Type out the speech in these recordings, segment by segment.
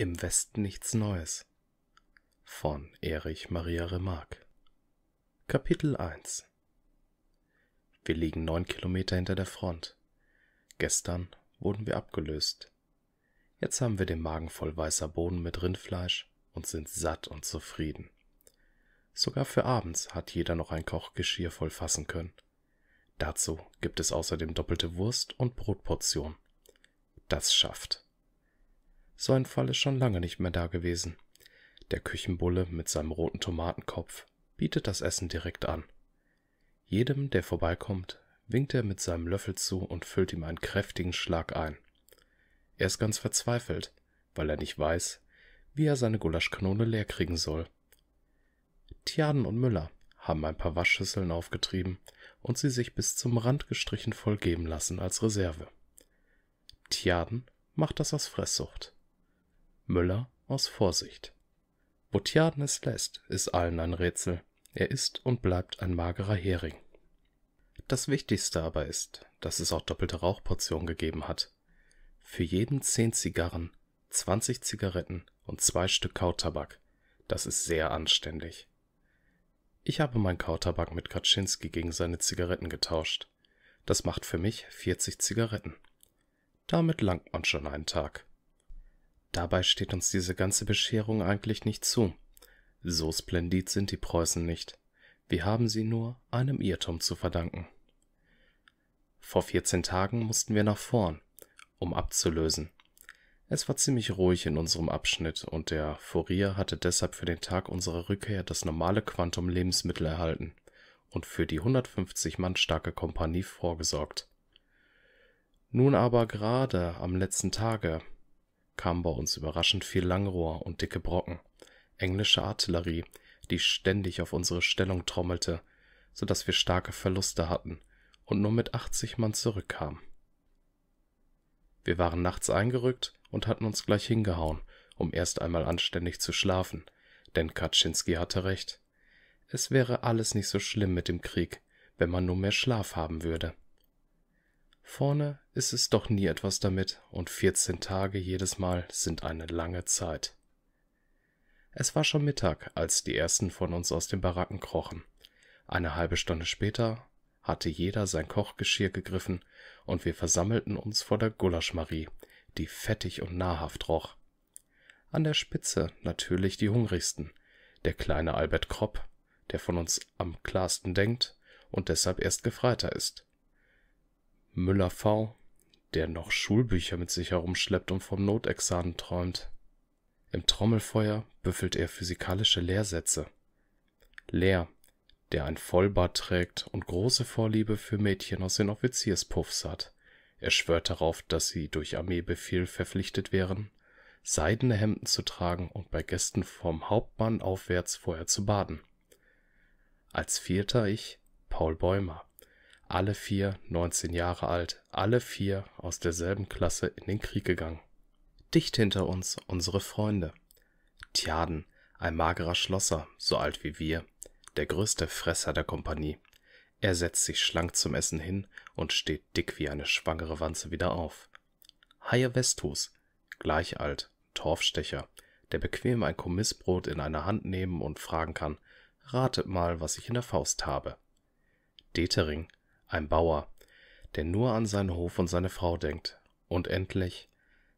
Im Westen nichts Neues von Erich Maria Remarque Kapitel 1 Wir liegen neun Kilometer hinter der Front. Gestern wurden wir abgelöst. Jetzt haben wir den Magen voll weißer Boden mit Rindfleisch und sind satt und zufrieden. Sogar für abends hat jeder noch ein Kochgeschirr voll fassen können. Dazu gibt es außerdem doppelte Wurst und Brotportion. Das schafft. So ein Fall ist schon lange nicht mehr da gewesen. Der Küchenbulle mit seinem roten Tomatenkopf bietet das Essen direkt an. Jedem, der vorbeikommt, winkt er mit seinem Löffel zu und füllt ihm einen kräftigen Schlag ein. Er ist ganz verzweifelt, weil er nicht weiß, wie er seine Gulaschkanone leer kriegen soll. Tiaden und Müller haben ein paar Waschschüsseln aufgetrieben und sie sich bis zum Rand gestrichen vollgeben lassen als Reserve. Tiaden macht das aus Fresssucht. Müller aus Vorsicht. es lässt, ist allen ein Rätsel. Er ist und bleibt ein magerer Hering. Das Wichtigste aber ist, dass es auch doppelte Rauchportionen gegeben hat. Für jeden zehn Zigarren, 20 Zigaretten und zwei Stück Kautabak. Das ist sehr anständig. Ich habe meinen Kautabak mit Kaczynski gegen seine Zigaretten getauscht. Das macht für mich 40 Zigaretten. Damit langt man schon einen Tag. Dabei steht uns diese ganze Bescherung eigentlich nicht zu. So splendid sind die Preußen nicht. Wir haben sie nur einem Irrtum zu verdanken. Vor 14 Tagen mussten wir nach vorn, um abzulösen. Es war ziemlich ruhig in unserem Abschnitt und der Fourier hatte deshalb für den Tag unserer Rückkehr das normale Quantum Lebensmittel erhalten und für die 150 Mann starke Kompanie vorgesorgt. Nun aber gerade am letzten Tage kamen bei uns überraschend viel Langrohr und dicke Brocken, englische Artillerie, die ständig auf unsere Stellung trommelte, so dass wir starke Verluste hatten und nur mit 80 Mann zurückkamen. Wir waren nachts eingerückt und hatten uns gleich hingehauen, um erst einmal anständig zu schlafen, denn Kaczynski hatte recht. Es wäre alles nicht so schlimm mit dem Krieg, wenn man nur mehr Schlaf haben würde. Vorne ist es doch nie etwas damit, und 14 Tage jedes Mal sind eine lange Zeit. Es war schon Mittag, als die ersten von uns aus den Baracken krochen. Eine halbe Stunde später hatte jeder sein Kochgeschirr gegriffen und wir versammelten uns vor der Gulaschmarie, die fettig und nahrhaft roch. An der Spitze natürlich die hungrigsten, der kleine Albert Kropp, der von uns am klarsten denkt und deshalb erst Gefreiter ist. Müller V., der noch Schulbücher mit sich herumschleppt und vom Notexamen träumt. Im Trommelfeuer büffelt er physikalische Lehrsätze. Lehr, der ein Vollbart trägt und große Vorliebe für Mädchen aus den Offizierspuffs hat. Er schwört darauf, dass sie durch Armeebefehl verpflichtet wären, seidene Hemden zu tragen und bei Gästen vom Hauptmann aufwärts vorher zu baden. Als vierter Ich Paul Bäumer alle vier 19 Jahre alt, alle vier aus derselben Klasse in den Krieg gegangen. Dicht hinter uns unsere Freunde. Tjaden, ein magerer Schlosser, so alt wie wir, der größte Fresser der Kompanie. Er setzt sich schlank zum Essen hin und steht dick wie eine schwangere Wanze wieder auf. Haie Vestus, gleich alt, Torfstecher, der bequem ein Kommissbrot in einer Hand nehmen und fragen kann, ratet mal, was ich in der Faust habe. Detering, ein Bauer, der nur an seinen Hof und seine Frau denkt. Und endlich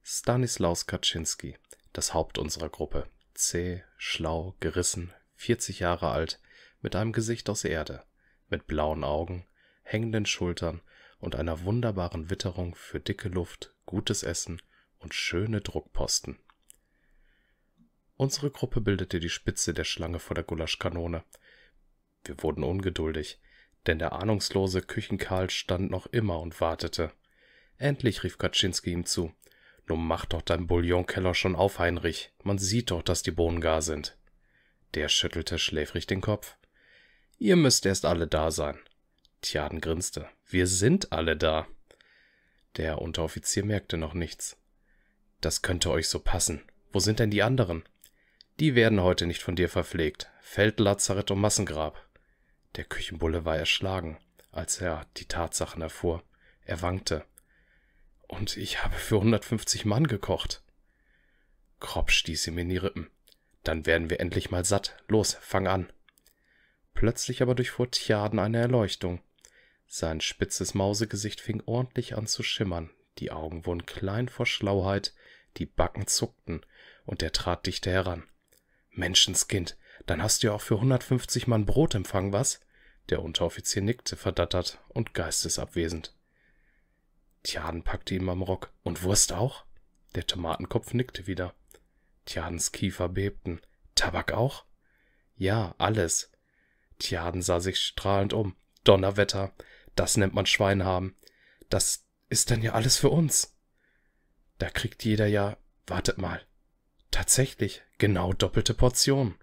Stanislaus Kaczynski, das Haupt unserer Gruppe, zäh, schlau, gerissen, 40 Jahre alt, mit einem Gesicht aus Erde, mit blauen Augen, hängenden Schultern und einer wunderbaren Witterung für dicke Luft, gutes Essen und schöne Druckposten. Unsere Gruppe bildete die Spitze der Schlange vor der Gulaschkanone. Wir wurden ungeduldig, denn der ahnungslose Küchenkarl stand noch immer und wartete. Endlich rief Kaczynski ihm zu. Nun mach doch dein Bouillonkeller schon auf, Heinrich. Man sieht doch, dass die Bohnen gar sind. Der schüttelte schläfrig den Kopf. Ihr müsst erst alle da sein. Tjaden grinste. Wir sind alle da. Der Unteroffizier merkte noch nichts. Das könnte euch so passen. Wo sind denn die anderen? Die werden heute nicht von dir verpflegt. Feldlazarett und Massengrab. Der Küchenbulle war erschlagen, als er die Tatsachen erfuhr. Er wankte. Und ich habe für 150 Mann gekocht. Kropp stieß ihm in die Rippen. Dann werden wir endlich mal satt. Los, fang an. Plötzlich aber durchfuhr Tjaden eine Erleuchtung. Sein spitzes Mausegesicht fing ordentlich an zu schimmern, die Augen wurden klein vor Schlauheit, die Backen zuckten, und er trat dichter heran. Menschenskind, dann hast du ja auch für 150 Mann Brot empfangen, was? Der Unteroffizier nickte verdattert und geistesabwesend. Tjaden packte ihn am Rock. Und Wurst auch? Der Tomatenkopf nickte wieder. Tjadens Kiefer bebten. Tabak auch? Ja, alles. Tjaden sah sich strahlend um. Donnerwetter, das nennt man Schwein haben. Das ist dann ja alles für uns. Da kriegt jeder ja, wartet mal, tatsächlich genau doppelte Portionen.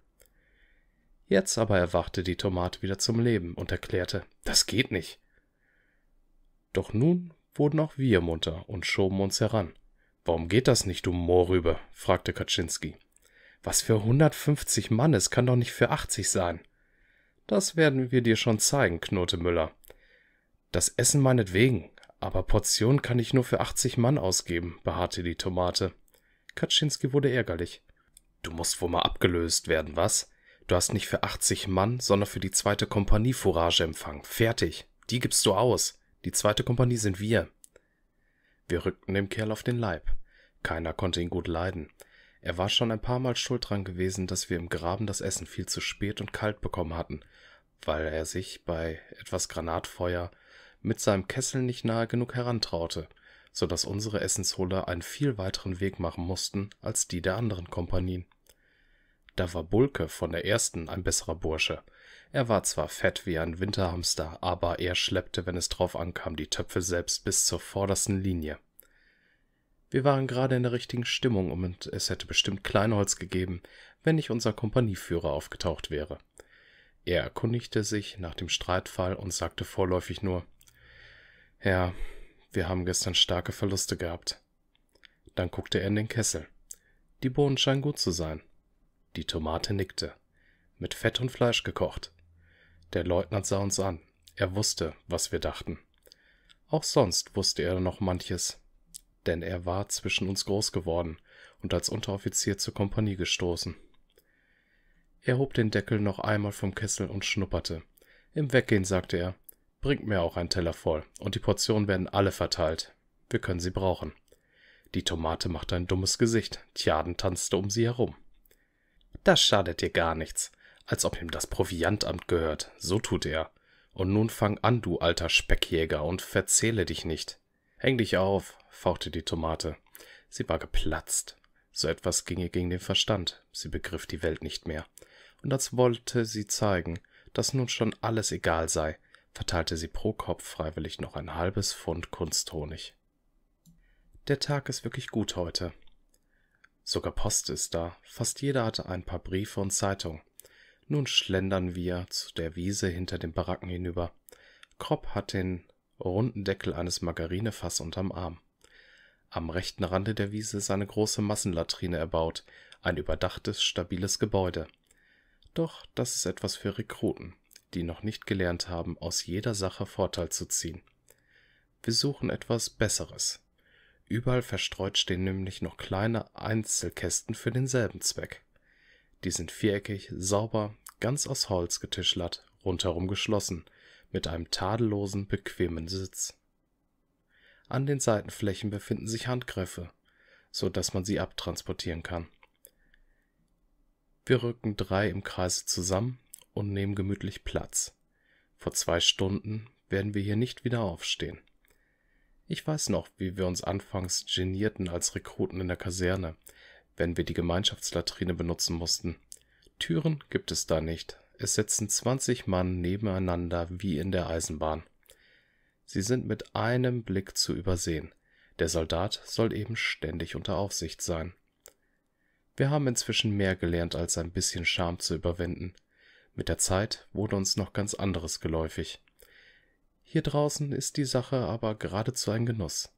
Jetzt aber erwachte die Tomate wieder zum Leben und erklärte, das geht nicht. Doch nun wurden auch wir munter und schoben uns heran. Warum geht das nicht, du Moorrübe? fragte Kaczynski. Was für 150 Mann, es kann doch nicht für 80 sein. Das werden wir dir schon zeigen, knurrte Müller. Das Essen meinetwegen, aber Portionen kann ich nur für 80 Mann ausgeben, beharrte die Tomate. Kaczynski wurde ärgerlich. Du musst wohl mal abgelöst werden, was? Du hast nicht für 80 Mann, sondern für die zweite Kompanie Fourage empfangen. Fertig. Die gibst du aus. Die zweite Kompanie sind wir. Wir rückten dem Kerl auf den Leib. Keiner konnte ihn gut leiden. Er war schon ein paar Mal schuld dran gewesen, dass wir im Graben das Essen viel zu spät und kalt bekommen hatten, weil er sich bei etwas Granatfeuer mit seinem Kessel nicht nahe genug herantraute, so dass unsere Essensholer einen viel weiteren Weg machen mussten als die der anderen Kompanien. Da war Bulke von der ersten ein besserer Bursche. Er war zwar fett wie ein Winterhamster, aber er schleppte, wenn es drauf ankam, die Töpfe selbst bis zur vordersten Linie. Wir waren gerade in der richtigen Stimmung und es hätte bestimmt Kleinholz gegeben, wenn nicht unser Kompanieführer aufgetaucht wäre. Er erkundigte sich nach dem Streitfall und sagte vorläufig nur Ja, wir haben gestern starke Verluste gehabt. Dann guckte er in den Kessel. Die Bohnen scheinen gut zu sein. Die Tomate nickte. Mit Fett und Fleisch gekocht. Der Leutnant sah uns an. Er wusste, was wir dachten. Auch sonst wusste er noch manches. Denn er war zwischen uns groß geworden und als Unteroffizier zur Kompanie gestoßen. Er hob den Deckel noch einmal vom Kessel und schnupperte. Im Weggehen sagte er, bringt mir auch einen Teller voll, und die Portionen werden alle verteilt. Wir können sie brauchen. Die Tomate machte ein dummes Gesicht, Tjaden tanzte um sie herum. Das schadet dir gar nichts, als ob ihm das Proviantamt gehört, so tut er. Und nun fang an, du alter Speckjäger, und verzähle dich nicht. Häng dich auf, fauchte die Tomate. Sie war geplatzt. So etwas ging ihr gegen den Verstand. Sie begriff die Welt nicht mehr. Und als wollte sie zeigen, dass nun schon alles egal sei, verteilte sie pro Kopf freiwillig noch ein halbes Pfund Kunsthonig. Der Tag ist wirklich gut heute, Sogar Post ist da, fast jeder hatte ein paar Briefe und Zeitungen. Nun schlendern wir zu der Wiese hinter den Baracken hinüber. Kropp hat den runden Deckel eines Margarinefass unterm Arm. Am rechten Rande der Wiese ist eine große Massenlatrine erbaut, ein überdachtes, stabiles Gebäude. Doch das ist etwas für Rekruten, die noch nicht gelernt haben, aus jeder Sache Vorteil zu ziehen. Wir suchen etwas Besseres. Überall verstreut stehen nämlich noch kleine Einzelkästen für denselben Zweck. Die sind viereckig, sauber, ganz aus Holz getischlert, rundherum geschlossen, mit einem tadellosen, bequemen Sitz. An den Seitenflächen befinden sich Handgriffe, so dass man sie abtransportieren kann. Wir rücken drei im Kreise zusammen und nehmen gemütlich Platz. Vor zwei Stunden werden wir hier nicht wieder aufstehen. Ich weiß noch, wie wir uns anfangs genierten als Rekruten in der Kaserne, wenn wir die Gemeinschaftslatrine benutzen mussten. Türen gibt es da nicht. Es sitzen 20 Mann nebeneinander wie in der Eisenbahn. Sie sind mit einem Blick zu übersehen. Der Soldat soll eben ständig unter Aufsicht sein. Wir haben inzwischen mehr gelernt, als ein bisschen Scham zu überwinden. Mit der Zeit wurde uns noch ganz anderes geläufig. Hier draußen ist die Sache aber geradezu ein Genuss.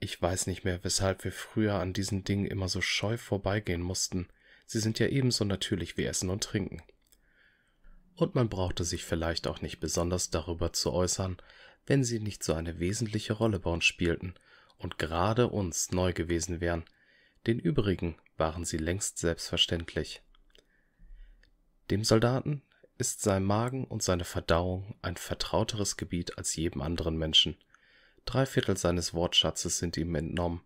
Ich weiß nicht mehr, weshalb wir früher an diesen Dingen immer so scheu vorbeigehen mussten. Sie sind ja ebenso natürlich wie Essen und Trinken. Und man brauchte sich vielleicht auch nicht besonders darüber zu äußern, wenn sie nicht so eine wesentliche Rolle bei uns spielten und gerade uns neu gewesen wären. Den übrigen waren sie längst selbstverständlich. Dem Soldaten ist sein Magen und seine Verdauung ein vertrauteres Gebiet als jedem anderen Menschen. Drei Viertel seines Wortschatzes sind ihm entnommen,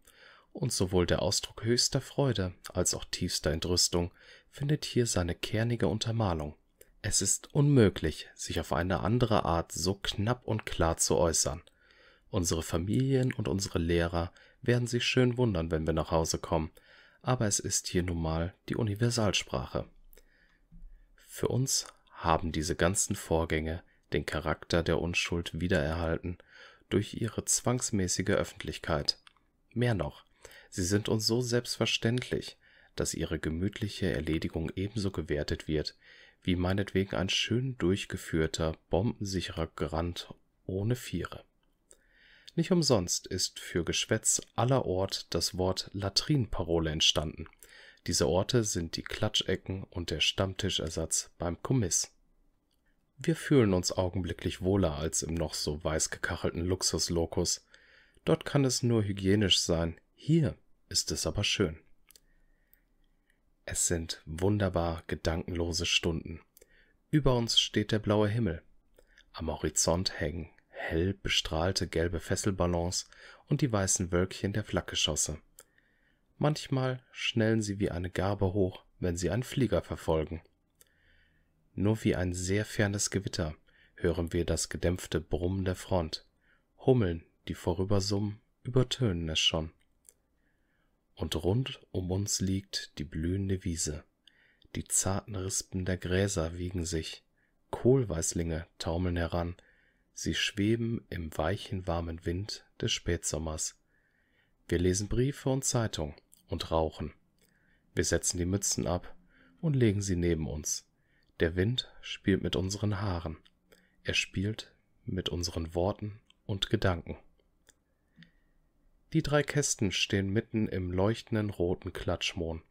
und sowohl der Ausdruck höchster Freude als auch tiefster Entrüstung findet hier seine kernige Untermalung. Es ist unmöglich, sich auf eine andere Art so knapp und klar zu äußern. Unsere Familien und unsere Lehrer werden sich schön wundern, wenn wir nach Hause kommen, aber es ist hier nun mal die Universalsprache. Für uns haben diese ganzen Vorgänge den Charakter der Unschuld wiedererhalten durch ihre zwangsmäßige Öffentlichkeit. Mehr noch, sie sind uns so selbstverständlich, dass ihre gemütliche Erledigung ebenso gewertet wird, wie meinetwegen ein schön durchgeführter, bombensicherer Grand ohne Viere. Nicht umsonst ist für Geschwätz aller Ort das Wort Latrinenparole entstanden. Diese Orte sind die Klatschecken und der Stammtischersatz beim Kommiss. Wir fühlen uns augenblicklich wohler als im noch so weiß gekachelten Luxuslokus. Dort kann es nur hygienisch sein, hier ist es aber schön. Es sind wunderbar gedankenlose Stunden. Über uns steht der blaue Himmel. Am Horizont hängen hell bestrahlte gelbe Fesselballons und die weißen Wölkchen der Flakgeschosse. Manchmal schnellen sie wie eine Garbe hoch, wenn sie einen Flieger verfolgen. Nur wie ein sehr fernes Gewitter hören wir das gedämpfte Brummen der Front. Hummeln, die vorübersummen, übertönen es schon. Und rund um uns liegt die blühende Wiese. Die zarten Rispen der Gräser wiegen sich. Kohlweißlinge taumeln heran. Sie schweben im weichen, warmen Wind des Spätsommers. Wir lesen Briefe und Zeitung und rauchen. Wir setzen die Mützen ab und legen sie neben uns. Der Wind spielt mit unseren Haaren, er spielt mit unseren Worten und Gedanken. Die drei Kästen stehen mitten im leuchtenden roten Klatschmohn.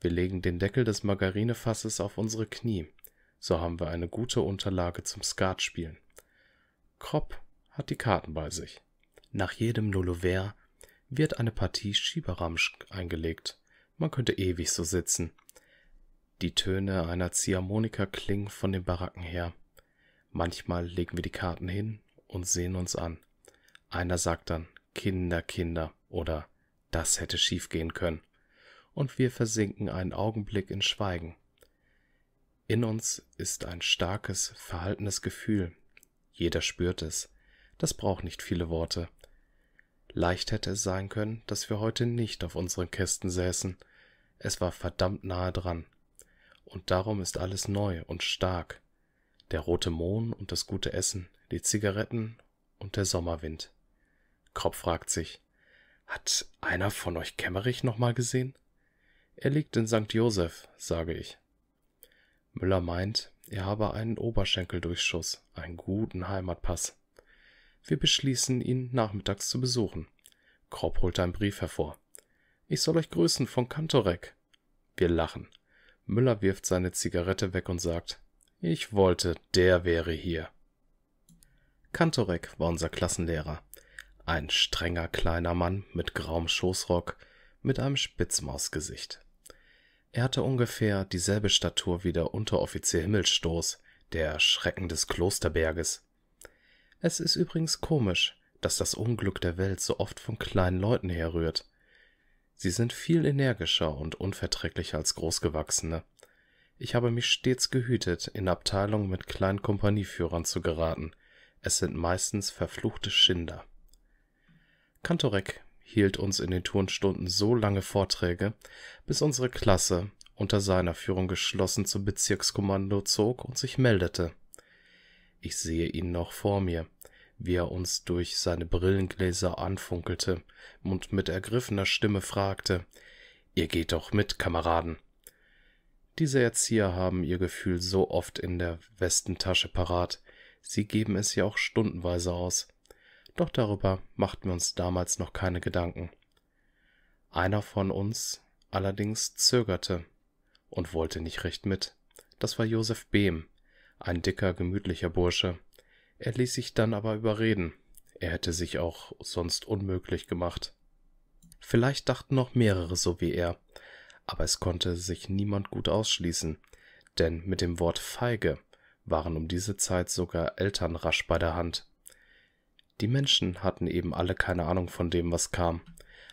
Wir legen den Deckel des Margarinefasses auf unsere Knie, so haben wir eine gute Unterlage zum Skatspielen. Kropp hat die Karten bei sich. Nach jedem Nullover wird eine Partie Schieberamsch eingelegt. Man könnte ewig so sitzen. Die Töne einer Ziehharmonika klingen von den Baracken her. Manchmal legen wir die Karten hin und sehen uns an. Einer sagt dann Kinder, Kinder oder das hätte schief gehen können. Und wir versinken einen Augenblick in Schweigen. In uns ist ein starkes, verhaltenes Gefühl. Jeder spürt es. Das braucht nicht viele Worte. Leicht hätte es sein können, dass wir heute nicht auf unseren Kästen säßen. Es war verdammt nahe dran und darum ist alles neu und stark, der rote Mohn und das gute Essen, die Zigaretten und der Sommerwind. Kropp fragt sich, hat einer von euch Kämmerich nochmal gesehen? Er liegt in St. Joseph, sage ich. Müller meint, er habe einen Oberschenkeldurchschuss, einen guten Heimatpass. Wir beschließen, ihn nachmittags zu besuchen. Kropp holt einen Brief hervor. Ich soll euch grüßen von Kantorek. Wir lachen. Müller wirft seine Zigarette weg und sagt, ich wollte, der wäre hier. Kantorek war unser Klassenlehrer. Ein strenger kleiner Mann mit grauem Schoßrock, mit einem Spitzmausgesicht. Er hatte ungefähr dieselbe Statur wie der Unteroffizier Himmelstoß, der Schrecken des Klosterberges. Es ist übrigens komisch, dass das Unglück der Welt so oft von kleinen Leuten herrührt. Sie sind viel energischer und unverträglicher als Großgewachsene. Ich habe mich stets gehütet, in Abteilungen mit kleinen Kompanieführern zu geraten. Es sind meistens verfluchte Schinder. Kantorek hielt uns in den Turnstunden so lange Vorträge, bis unsere Klasse unter seiner Führung geschlossen zum Bezirkskommando zog und sich meldete. Ich sehe ihn noch vor mir wie er uns durch seine Brillengläser anfunkelte und mit ergriffener Stimme fragte Ihr geht doch mit, Kameraden. Diese Erzieher haben ihr Gefühl so oft in der Westentasche parat, sie geben es ja auch stundenweise aus. Doch darüber machten wir uns damals noch keine Gedanken. Einer von uns allerdings zögerte und wollte nicht recht mit. Das war Josef Behm, ein dicker, gemütlicher Bursche, er ließ sich dann aber überreden. Er hätte sich auch sonst unmöglich gemacht. Vielleicht dachten noch mehrere so wie er, aber es konnte sich niemand gut ausschließen, denn mit dem Wort feige waren um diese Zeit sogar Eltern rasch bei der Hand. Die Menschen hatten eben alle keine Ahnung von dem, was kam.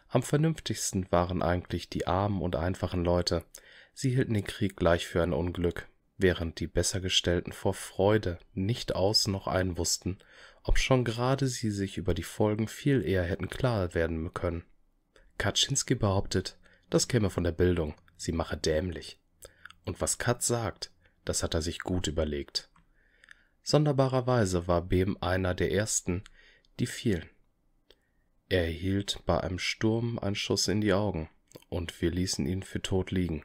Am vernünftigsten waren eigentlich die armen und einfachen Leute. Sie hielten den Krieg gleich für ein Unglück während die Bessergestellten vor Freude nicht aus noch ein wussten, obschon gerade sie sich über die Folgen viel eher hätten klar werden können. Kaczynski behauptet, das käme von der Bildung, sie mache dämlich. Und was Katz sagt, das hat er sich gut überlegt. Sonderbarerweise war Behm einer der ersten, die fielen. Er erhielt bei einem Sturm einen Schuss in die Augen, und wir ließen ihn für tot liegen.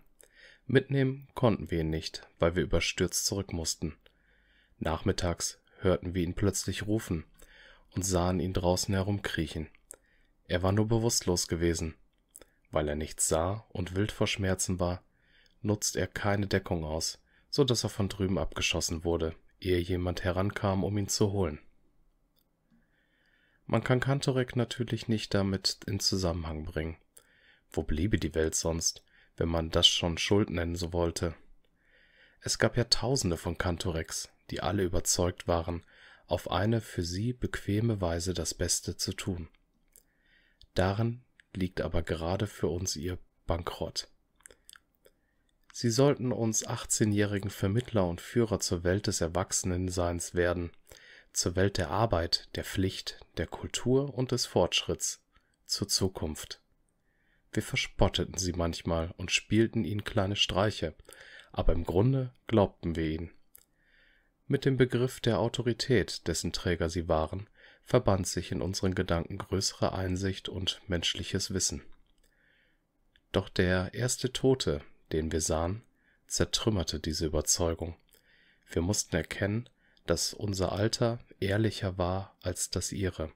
Mitnehmen konnten wir ihn nicht, weil wir überstürzt zurück mussten. Nachmittags hörten wir ihn plötzlich rufen und sahen ihn draußen herumkriechen. Er war nur bewusstlos gewesen. Weil er nichts sah und wild vor Schmerzen war, nutzte er keine Deckung aus, so dass er von drüben abgeschossen wurde, ehe jemand herankam, um ihn zu holen. Man kann Kantorek natürlich nicht damit in Zusammenhang bringen. Wo bliebe die Welt sonst, wenn man das schon Schuld nennen so wollte. Es gab ja tausende von Kantorex, die alle überzeugt waren, auf eine für sie bequeme Weise das Beste zu tun. Darin liegt aber gerade für uns ihr Bankrott. Sie sollten uns 18-jährigen Vermittler und Führer zur Welt des Erwachsenenseins werden, zur Welt der Arbeit, der Pflicht, der Kultur und des Fortschritts, zur Zukunft. Wir verspotteten sie manchmal und spielten ihnen kleine Streiche, aber im Grunde glaubten wir ihnen. Mit dem Begriff der Autorität, dessen Träger sie waren, verband sich in unseren Gedanken größere Einsicht und menschliches Wissen. Doch der erste Tote, den wir sahen, zertrümmerte diese Überzeugung. Wir mussten erkennen, dass unser Alter ehrlicher war als das ihre.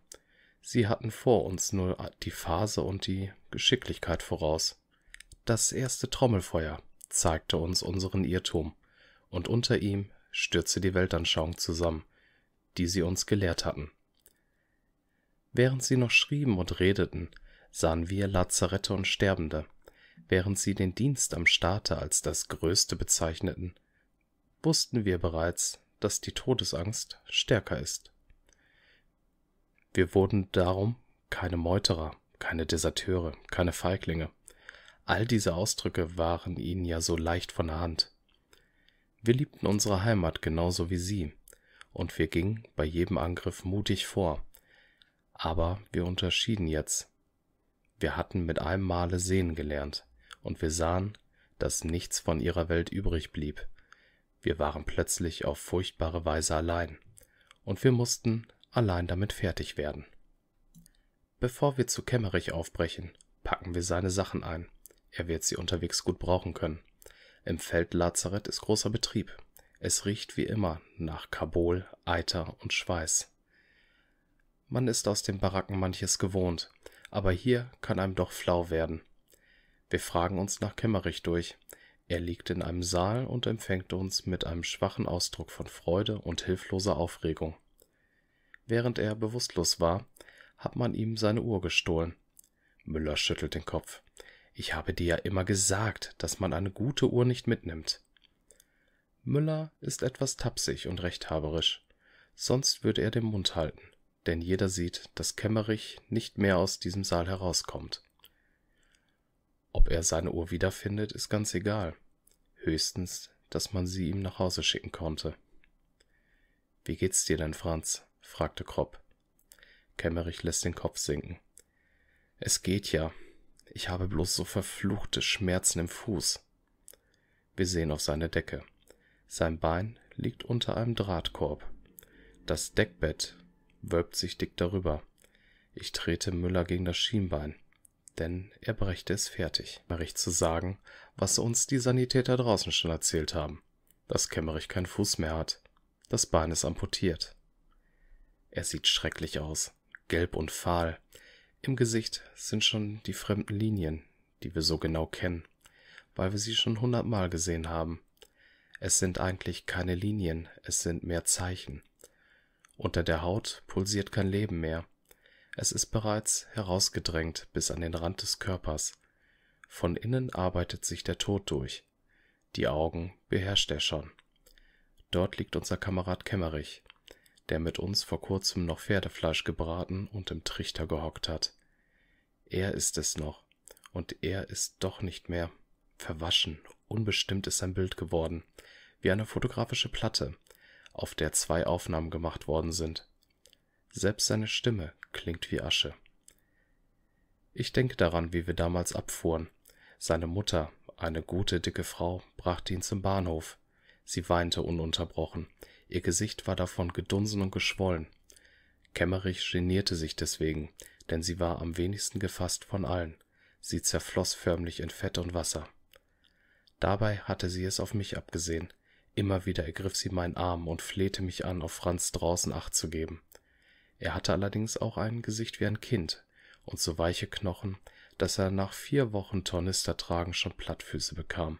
Sie hatten vor uns nur die Phase und die Geschicklichkeit voraus. Das erste Trommelfeuer zeigte uns unseren Irrtum, und unter ihm stürzte die Weltanschauung zusammen, die sie uns gelehrt hatten. Während sie noch schrieben und redeten, sahen wir Lazarette und Sterbende, während sie den Dienst am Staate als das Größte bezeichneten, wussten wir bereits, dass die Todesangst stärker ist. Wir wurden darum keine Meuterer, keine Deserteure, keine Feiglinge. All diese Ausdrücke waren ihnen ja so leicht von der Hand. Wir liebten unsere Heimat genauso wie sie, und wir gingen bei jedem Angriff mutig vor. Aber wir unterschieden jetzt. Wir hatten mit einem Male sehen gelernt, und wir sahen, dass nichts von ihrer Welt übrig blieb. Wir waren plötzlich auf furchtbare Weise allein, und wir mussten allein damit fertig werden. Bevor wir zu Kämmerich aufbrechen, packen wir seine Sachen ein, er wird sie unterwegs gut brauchen können. Im Feldlazarett ist großer Betrieb. Es riecht wie immer nach Kabul, Eiter und Schweiß. Man ist aus den Baracken manches gewohnt, aber hier kann einem doch flau werden. Wir fragen uns nach Kämmerich durch. Er liegt in einem Saal und empfängt uns mit einem schwachen Ausdruck von Freude und hilfloser Aufregung. Während er bewusstlos war, hat man ihm seine Uhr gestohlen. Müller schüttelt den Kopf. Ich habe dir ja immer gesagt, dass man eine gute Uhr nicht mitnimmt. Müller ist etwas tapsig und rechthaberisch. Sonst würde er den Mund halten, denn jeder sieht, dass Kämmerich nicht mehr aus diesem Saal herauskommt. Ob er seine Uhr wiederfindet, ist ganz egal. Höchstens, dass man sie ihm nach Hause schicken konnte. Wie geht's dir denn, Franz? fragte Kropp. Kämmerich lässt den Kopf sinken. Es geht ja. Ich habe bloß so verfluchte Schmerzen im Fuß. Wir sehen auf seine Decke. Sein Bein liegt unter einem Drahtkorb. Das Deckbett wölbt sich dick darüber. Ich trete Müller gegen das Schienbein, denn er brächte es fertig. Kämmerich zu sagen, was uns die Sanitäter draußen schon erzählt haben, dass Kämmerich keinen Fuß mehr hat. Das Bein ist amputiert. Er sieht schrecklich aus gelb und fahl. Im Gesicht sind schon die fremden Linien, die wir so genau kennen, weil wir sie schon hundertmal gesehen haben. Es sind eigentlich keine Linien, es sind mehr Zeichen. Unter der Haut pulsiert kein Leben mehr. Es ist bereits herausgedrängt bis an den Rand des Körpers. Von innen arbeitet sich der Tod durch. Die Augen beherrscht er schon. Dort liegt unser Kamerad Kämmerich der mit uns vor kurzem noch Pferdefleisch gebraten und im Trichter gehockt hat. Er ist es noch, und er ist doch nicht mehr. Verwaschen, unbestimmt ist sein Bild geworden, wie eine fotografische Platte, auf der zwei Aufnahmen gemacht worden sind. Selbst seine Stimme klingt wie Asche. Ich denke daran, wie wir damals abfuhren. Seine Mutter, eine gute, dicke Frau, brachte ihn zum Bahnhof. Sie weinte ununterbrochen. Ihr Gesicht war davon gedunsen und geschwollen. Kämmerich genierte sich deswegen, denn sie war am wenigsten gefasst von allen. Sie zerfloß förmlich in Fett und Wasser. Dabei hatte sie es auf mich abgesehen. Immer wieder ergriff sie meinen Arm und flehte mich an, auf Franz draußen Acht zu geben. Er hatte allerdings auch ein Gesicht wie ein Kind und so weiche Knochen, dass er nach vier Wochen Tornistertragen schon Plattfüße bekam.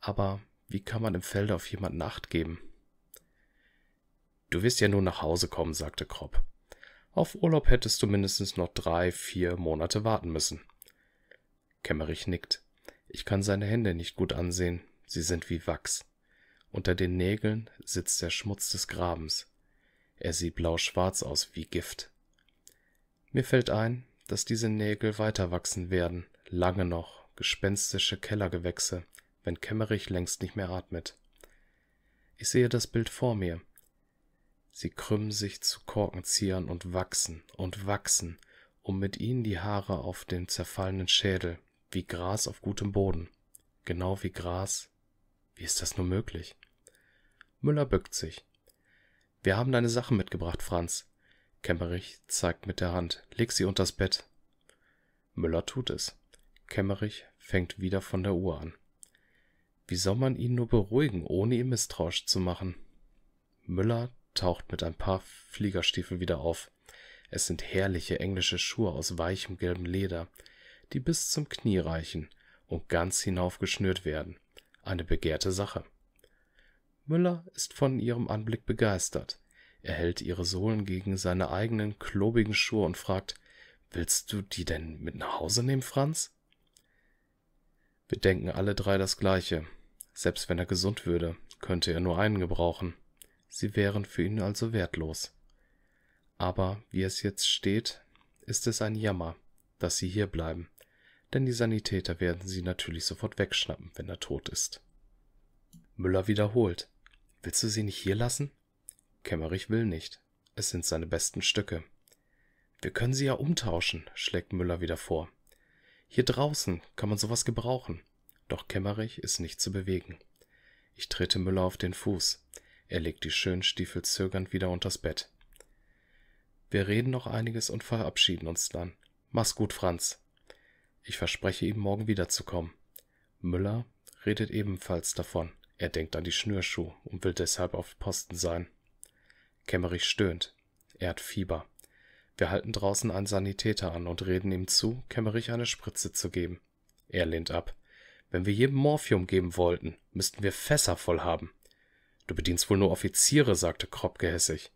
Aber wie kann man im Felde auf jemanden Acht geben? Du wirst ja nur nach Hause kommen, sagte Kropp. Auf Urlaub hättest du mindestens noch drei, vier Monate warten müssen. Kämmerich nickt. Ich kann seine Hände nicht gut ansehen. Sie sind wie Wachs. Unter den Nägeln sitzt der Schmutz des Grabens. Er sieht blau-schwarz aus wie Gift. Mir fällt ein, dass diese Nägel weiter wachsen werden, lange noch, gespenstische Kellergewächse, wenn Kämmerich längst nicht mehr atmet. Ich sehe das Bild vor mir, Sie krümmen sich zu Korkenziehern und wachsen und wachsen, um mit ihnen die Haare auf dem zerfallenen Schädel, wie Gras auf gutem Boden. Genau wie Gras. Wie ist das nur möglich? Müller bückt sich. Wir haben deine Sachen mitgebracht, Franz. Kämmerich zeigt mit der Hand. Leg sie unters Bett. Müller tut es. Kämmerich fängt wieder von der Uhr an. Wie soll man ihn nur beruhigen, ohne ihn misstrauisch zu machen? Müller taucht mit ein paar Fliegerstiefeln wieder auf. Es sind herrliche englische Schuhe aus weichem gelbem Leder, die bis zum Knie reichen und ganz hinauf geschnürt werden. Eine begehrte Sache. Müller ist von ihrem Anblick begeistert. Er hält ihre Sohlen gegen seine eigenen klobigen Schuhe und fragt, Willst du die denn mit nach Hause nehmen, Franz? Wir denken alle drei das Gleiche. Selbst wenn er gesund würde, könnte er nur einen gebrauchen sie wären für ihn also wertlos. Aber wie es jetzt steht, ist es ein Jammer, dass sie hier bleiben, denn die Sanitäter werden sie natürlich sofort wegschnappen, wenn er tot ist. Müller wiederholt. Willst du sie nicht hier lassen? Kämmerich will nicht. Es sind seine besten Stücke. Wir können sie ja umtauschen, schlägt Müller wieder vor. Hier draußen kann man sowas gebrauchen. Doch Kämmerich ist nicht zu bewegen. Ich trete Müller auf den Fuß. Er legt die schönen Stiefel zögernd wieder unters Bett. Wir reden noch einiges und verabschieden uns dann. Mach's gut, Franz. Ich verspreche ihm, morgen wiederzukommen. Müller redet ebenfalls davon. Er denkt an die Schnürschuh und will deshalb auf Posten sein. Kämmerich stöhnt. Er hat Fieber. Wir halten draußen einen Sanitäter an und reden ihm zu, Kämmerich eine Spritze zu geben. Er lehnt ab. Wenn wir jedem Morphium geben wollten, müssten wir Fässer voll haben. Du bedienst wohl nur Offiziere, sagte Kropp gehässig.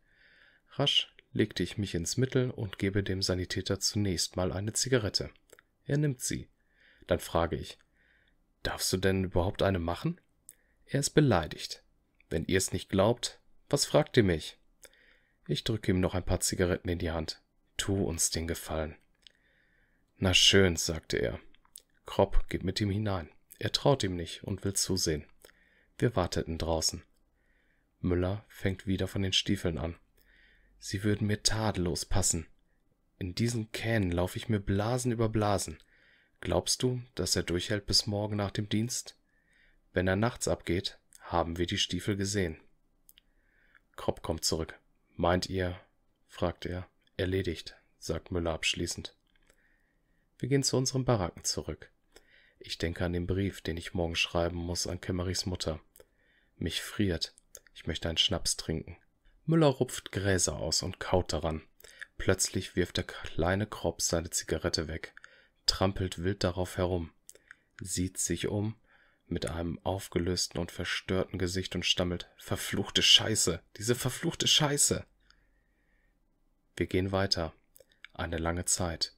Rasch legte ich mich ins Mittel und gebe dem Sanitäter zunächst mal eine Zigarette. Er nimmt sie. Dann frage ich, darfst du denn überhaupt eine machen? Er ist beleidigt. Wenn ihr es nicht glaubt, was fragt ihr mich? Ich drücke ihm noch ein paar Zigaretten in die Hand. Tu uns den Gefallen. Na schön, sagte er. Kropp geht mit ihm hinein. Er traut ihm nicht und will zusehen. Wir warteten draußen. Müller fängt wieder von den Stiefeln an. Sie würden mir tadellos passen. In diesen Kähnen laufe ich mir Blasen über Blasen. Glaubst du, dass er durchhält bis morgen nach dem Dienst? Wenn er nachts abgeht, haben wir die Stiefel gesehen. Kropp kommt zurück. Meint ihr? fragt er. Erledigt, sagt Müller abschließend. Wir gehen zu unseren Baracken zurück. Ich denke an den Brief, den ich morgen schreiben muss an Kemmerichs Mutter. Mich friert, ich möchte einen Schnaps trinken. Müller rupft Gräser aus und kaut daran. Plötzlich wirft der kleine Kropf seine Zigarette weg, trampelt wild darauf herum, sieht sich um mit einem aufgelösten und verstörten Gesicht und stammelt Verfluchte Scheiße, diese verfluchte Scheiße. Wir gehen weiter. Eine lange Zeit.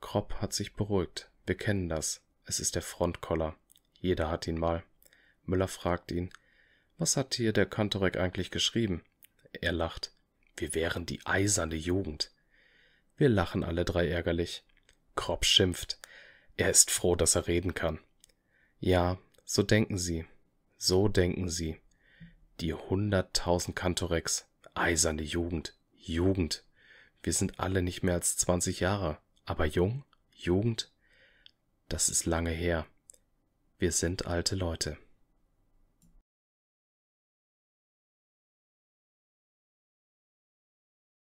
Kropp hat sich beruhigt. Wir kennen das. Es ist der Frontkoller. Jeder hat ihn mal. Müller fragt ihn, was hat hier der Kantorek eigentlich geschrieben? Er lacht. Wir wären die eiserne Jugend. Wir lachen alle drei ärgerlich. Kropp schimpft. Er ist froh, dass er reden kann. Ja, so denken sie. So denken sie. Die hunderttausend Kantoreks. Eiserne Jugend. Jugend. Wir sind alle nicht mehr als zwanzig Jahre. Aber jung? Jugend? Das ist lange her. Wir sind alte Leute.